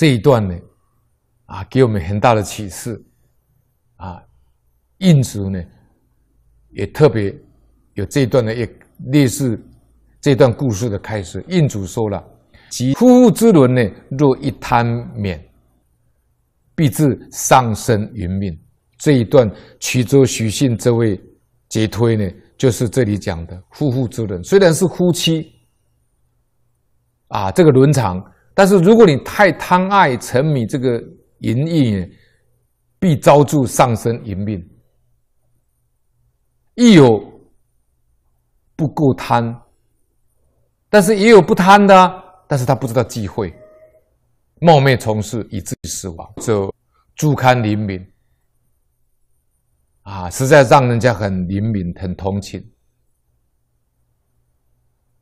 这一段呢，啊，给我们很大的启示，啊，印主呢也特别有这一段的一类似，这段故事的开始。印主说了：“及夫妇之伦呢，若一贪免，必致丧身殒命。”这一段曲州徐信这位解推呢，就是这里讲的夫妇之伦，虽然是夫妻，啊，这个伦常。但是如果你太贪爱沉迷这个淫欲，必遭住上身淫病。亦有不够贪，但是也有不贪的，但是他不知道忌讳，冒昧从事，以致死亡，就诸堪灵敏。啊，实在让人家很灵敏，很同情。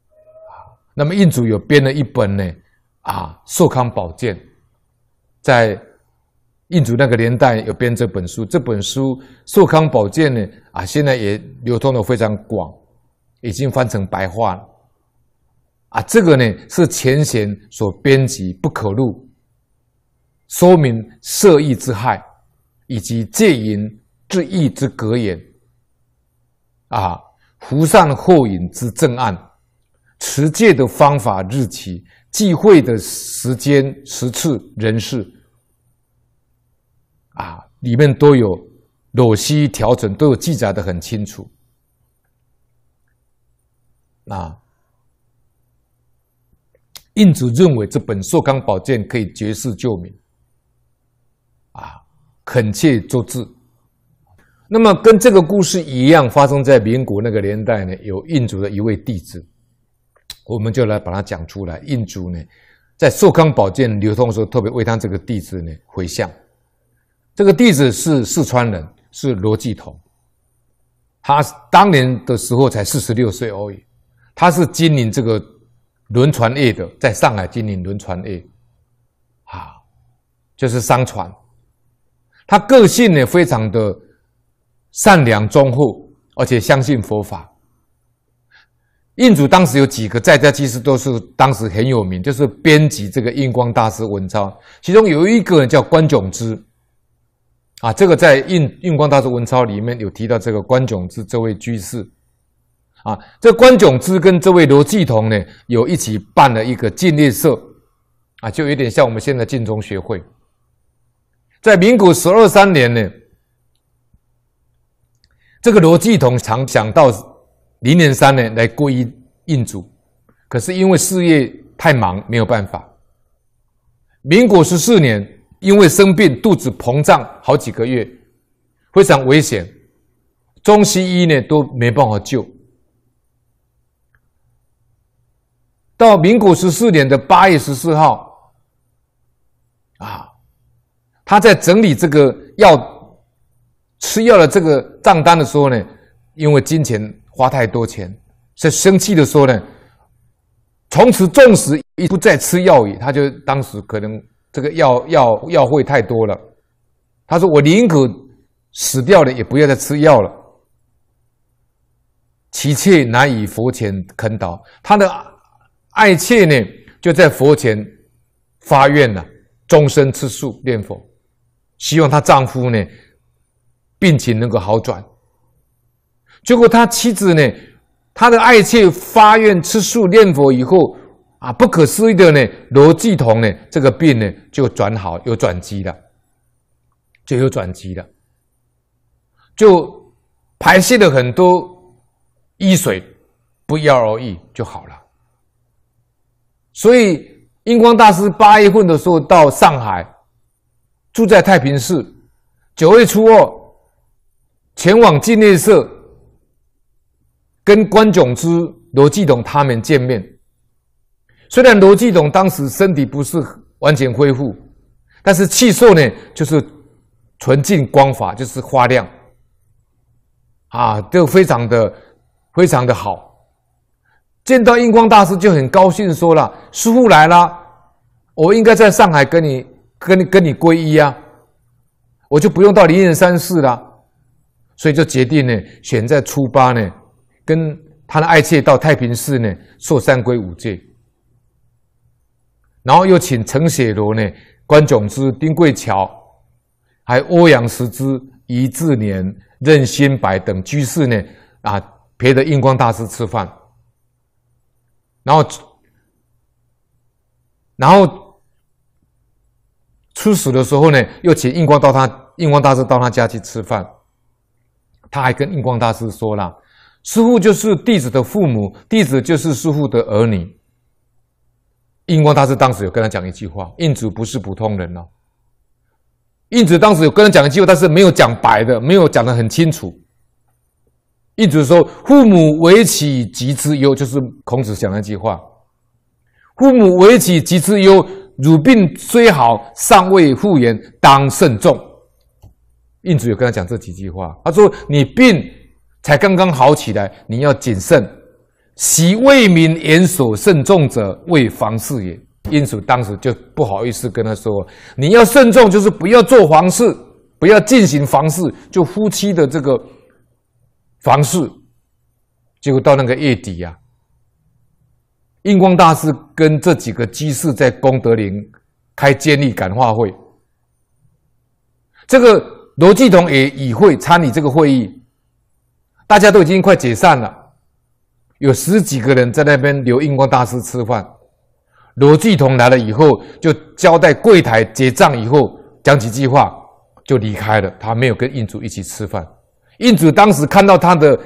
啊，那么印主有编了一本呢。啊，寿康宝鉴，在印度那个年代有编这本书。这本书《寿康宝鉴》呢，啊，现在也流通的非常广，已经翻成白话了。啊，这个呢是前贤所编辑不可录，说明色欲之害，以及戒淫治欲之格言。啊，福善后隐之正案，持戒的方法、日期。忌讳的时间、时次、人事，啊，里面都有裸息调整，都有记载的很清楚。啊，印祖认为这本《寿康宝鉴》可以绝世救民，啊，恳切作字。那么跟这个故事一样，发生在民国那个年代呢，有印祖的一位弟子。我们就来把它讲出来。印祖呢，在寿康宝健流通的时候，特别为他这个弟子呢回向。这个弟子是四川人，是罗继同。他当年的时候才四十六岁而已。他是经营这个轮船业的，在上海经营轮船业，啊，就是商船。他个性呢非常的善良忠厚，而且相信佛法。印主当时有几个在家居士，都是当时很有名，就是编辑这个印光大师文钞，其中有一个人叫关炯之，啊，这个在印印光大师文钞里面有提到这个关炯之这位居士，啊，这关炯之跟这位罗继同呢，有一起办了一个禁猎社，啊，就有点像我们现在晋中学会，在民国十二三年呢，这个罗继同常想到。零点三呢来归于印主，可是因为事业太忙，没有办法。民国十四年，因为生病，肚子膨胀好几个月，非常危险，中西医呢都没办法救。到民国十四年的八月十四号，啊，他在整理这个药吃药的这个账单的时候呢。因为金钱花太多钱，以生气的时候呢。从此纵使一不再吃药也，他就当时可能这个药药药会太多了。他说：“我宁可死掉了，也不要再吃药了。”其妾难以佛前恳祷，他的爱妾呢就在佛前发愿了，终身吃素念佛，希望她丈夫呢病情能够好转。结果他妻子呢，他的爱妾发愿吃素念佛以后，啊，不可思议的呢，罗继同呢这个病呢就转好，有转机了，就有转机了，就排泄了很多易水，不药而愈就好了。所以英光大师八月份的时候到上海，住在太平寺，九月初二前往净念社。跟关炯之、罗继董他们见面，虽然罗继董当时身体不是完全恢复，但是气色呢，就是纯净光滑，就是发亮，啊，就非常的、非常的好。见到印光大师就很高兴，说了：“师傅来了，我应该在上海跟你、跟、你、跟你皈依啊，我就不用到灵岩山寺了。”所以就决定呢，选在初八呢。跟他的爱妾到太平寺呢，受三皈五戒，然后又请陈雪罗呢、关炯之、丁桂桥，还欧阳时之、余志年、任新白等居士呢，啊，陪着印光大师吃饭。然后，然后出使的时候呢，又请印光到他印光大师到他家去吃饭，他还跟印光大师说了。师父就是弟子的父母，弟子就是师父的儿女。印光大师当时有跟他讲一句话：“印主不是普通人哦。”印祖当时有跟他讲一句话，但是没有讲白的，没有讲的很清楚。印主说：“父母为其及之忧，就是孔子讲那句话：‘父母为其及之忧，汝病虽好，尚未复原，当慎重。’”印主有跟他讲这几句话，他说：“你病。”才刚刚好起来，你要谨慎。习为民言所慎重者，为房事也。因此当时就不好意思跟他说，你要慎重，就是不要做房事，不要进行房事，就夫妻的这个房事。结果到那个月底呀，印光大师跟这几个居士在功德林开建立感化会，这个罗继同也与会参与这个会议。大家都已经快解散了，有十几个人在那边留印光大师吃饭。罗继同来了以后，就交代柜台结账以后讲几句话就离开了，他没有跟印主一起吃饭。印主当时看到他的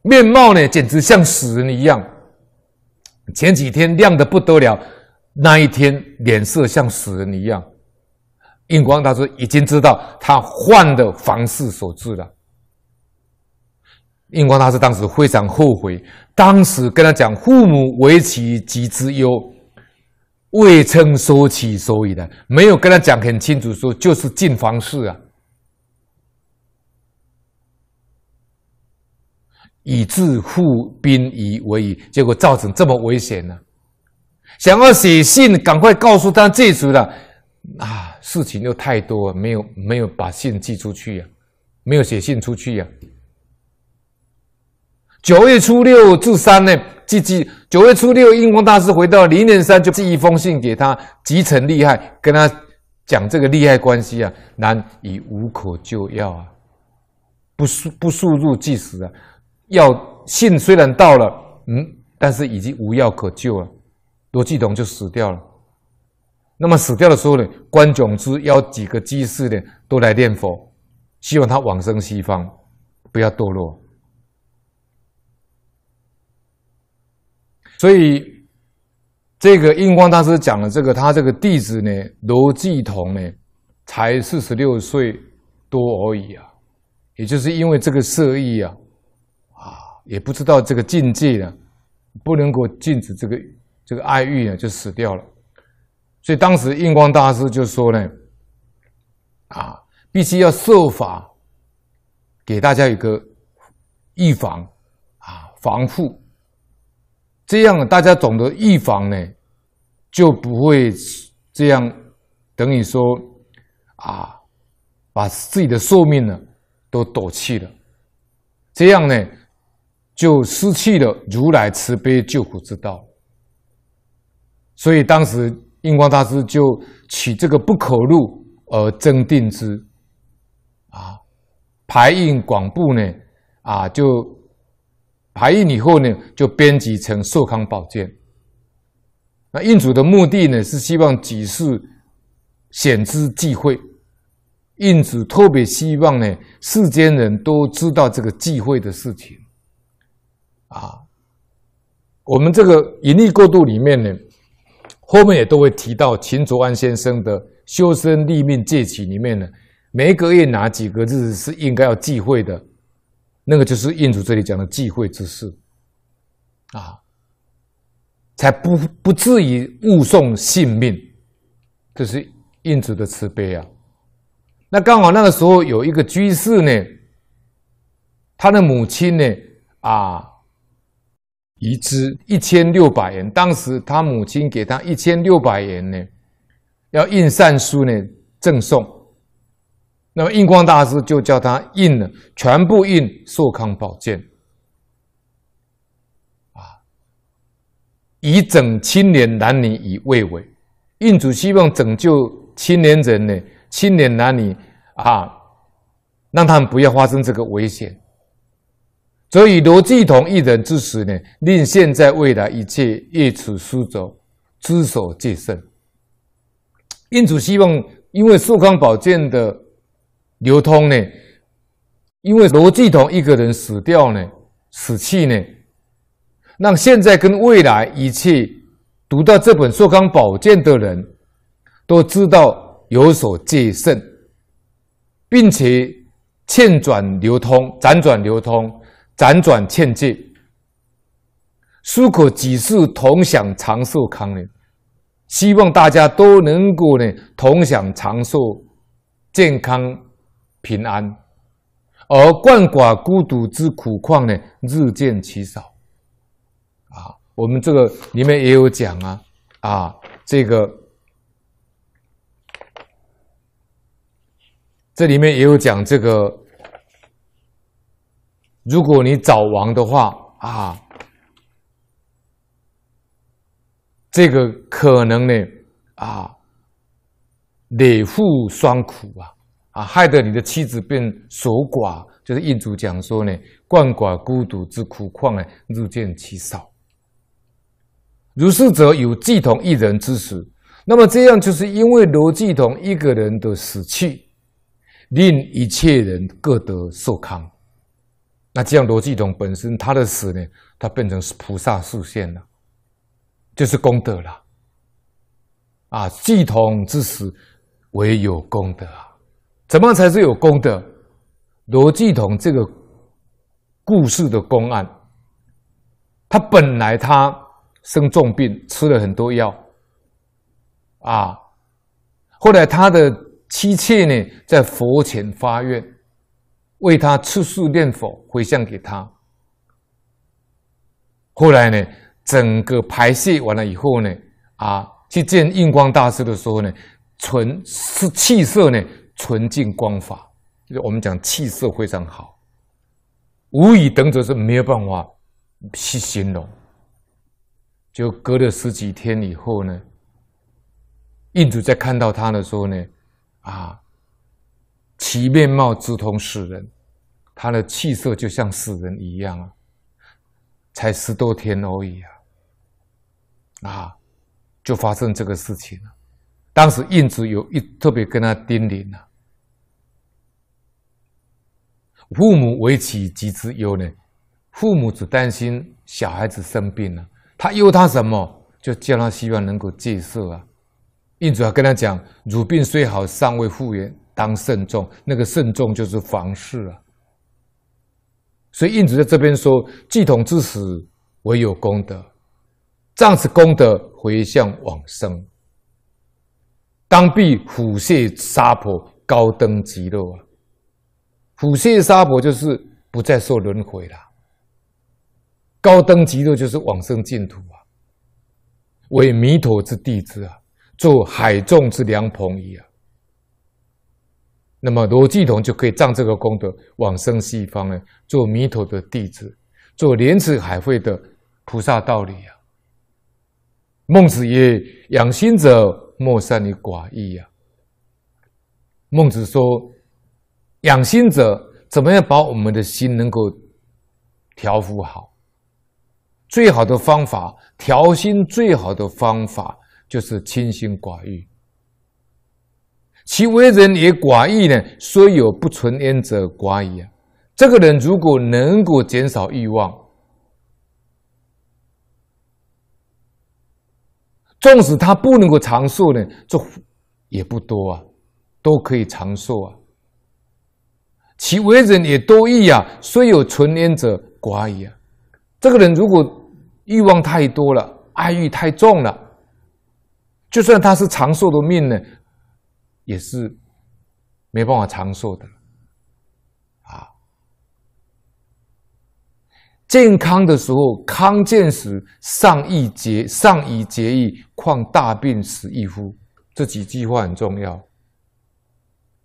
面貌呢，简直像死人一样。前几天亮的不得了，那一天脸色像死人一样。印光大师已经知道他患的房事所致了。印光大师当时非常后悔，当时跟他讲“父母为其疾之忧，未称所起所以的”，没有跟他讲很清楚，说就是进房事啊，以致父兵夷为矣，结果造成这么危险呢。想要写信，赶快告诉他时候了，啊，事情又太多，没有没有把信寄出去呀，没有写信出去呀。九月初六至三呢，即即九月初六，印光大师回到灵年山，就寄一封信给他，极诚厉害，跟他讲这个利害关系啊，难以无可救药啊，不速不速入即死啊，要信虽然到了，嗯，但是已经无药可救了，罗继同就死掉了。那么死掉的时候呢，关炯之邀几个居士呢，都来念佛，希望他往生西方，不要堕落。所以，这个印光大师讲的这个，他这个弟子呢，罗继同呢，才四十六岁多而已啊，也就是因为这个色欲啊，啊，也不知道这个禁忌呢，不能够禁止这个这个爱欲啊，就死掉了。所以当时印光大师就说呢，啊，必须要设法给大家一个预防啊，防护。这样大家懂得预防呢，就不会这样等于说啊，把自己的寿命呢都赌去了。这样呢，就失去了如来慈悲救苦之道。所以当时印光大师就取这个不可入而真定之啊，排印广布呢啊就。排印以后呢，就编辑成《寿康宝鉴》。那印主的目的呢，是希望举世显知忌讳。印主特别希望呢，世间人都知道这个忌讳的事情。啊，我们这个盈利过渡里面呢，后面也都会提到秦卓安先生的《修身立命戒起》里面呢，每个月哪几个日子是应该要忌讳的。那个就是印主这里讲的忌讳之事，啊，才不不至于误送性命，这是印主的慈悲啊。那刚好那个时候有一个居士呢，他的母亲呢啊，遗支一千六百元，当时他母亲给他一千六百元呢，要印善书呢赠送。那么印光大师就叫他印了全部印寿康宝剑，啊，以拯青年男女以慰萎。印主希望拯救青年人呢，青年男女啊，让他们不要发生这个危险。所以罗继同一人之时呢，令现在未来一切业此殊州知所戒慎。印主希望，因为寿康宝剑的。流通呢，因为罗继同一个人死掉呢，死去呢，让现在跟未来一切读到这本《寿康宝鉴》的人都知道有所戒慎，并且欠转流通，辗转流通，辗转欠借，舒可几世同享长寿康呢？希望大家都能够呢，同享长寿健康。平安，而鳏寡孤独之苦况呢，日渐其少。啊，我们这个里面也有讲啊，啊，这个这里面也有讲这个，如果你早亡的话啊，这个可能呢，啊，累妇双苦啊。啊，害得你的妻子变守寡，就是印主讲说呢，鳏寡孤独之苦况呢，日渐其少。如是者有祭同一人之死，那么这样就是因为罗季同一个人的死去，令一切人各得寿康。那这样罗季同本身他的死呢，他变成菩萨塑现了，就是功德了。啊，季同之死，唯有功德啊。怎么才是有功德？罗继同这个故事的公案，他本来他生重病，吃了很多药，啊，后来他的妻妾呢，在佛前发愿，为他出世念佛回向给他。后来呢，整个排泄完了以后呢，啊，去见印光大师的时候呢，纯是气色呢。纯净光法，就是我们讲气色非常好，无以等者是没有办法去形容。就隔了十几天以后呢，印主在看到他的时候呢，啊，其面貌直通死人，他的气色就像死人一样啊，才十多天而已啊，啊，就发生这个事情了。当时印主有一特别跟他叮咛啊。父母为其疾之忧呢？父母只担心小孩子生病了，他忧他什么？就叫他希望能够戒色啊！印主要跟他讲：乳病虽好，尚未复原，当慎重。那个慎重就是防事啊。所以印主在这边说：既统之死，唯有功德，仗此功德回向往生，当必虎穴沙婆高登极乐啊！普现沙婆就是不再受轮回了，高登极乐就是往生净土啊。为弥陀之弟子啊，做海众之良朋一啊。那么罗济同就可以仗这个功德往生西方呢，做弥陀的弟子，做莲池海会的菩萨道理啊。孟子曰：“养心者莫善于寡欲呀。孟子说。养心者怎么样把我们的心能够调服好？最好的方法，调心最好的方法就是清心寡欲。其为人也寡欲呢，虽有不存焉者寡矣啊。这个人如果能够减少欲望，纵使他不能够长寿呢，这也不多啊，都可以长寿啊。其为人也多欲呀，虽有存焉者寡矣啊。这个人如果欲望太多了，爱欲太重了，就算他是长寿的命呢，也是没办法长寿的。啊，健康的时候康健时上易节上以节易况大病死亦乎？这几句话很重要。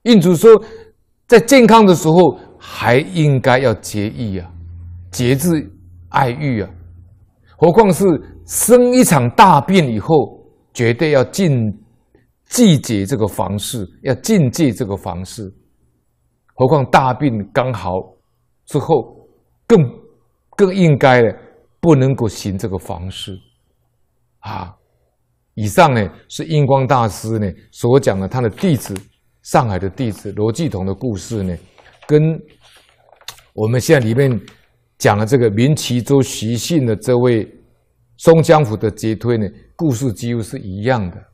印主说。在健康的时候，还应该要节欲啊，节制爱欲啊。何况是生一场大病以后，绝对要禁，拒绝这个房事，要禁戒这个房事。何况大病刚好之后，更更应该的不能够行这个房事啊。以上呢是印光大师呢所讲的，他的弟子。上海的弟子罗继统的故事呢，跟我们现在里面讲的这个明齐州徐信的这位松江府的节推呢，故事几乎是一样的。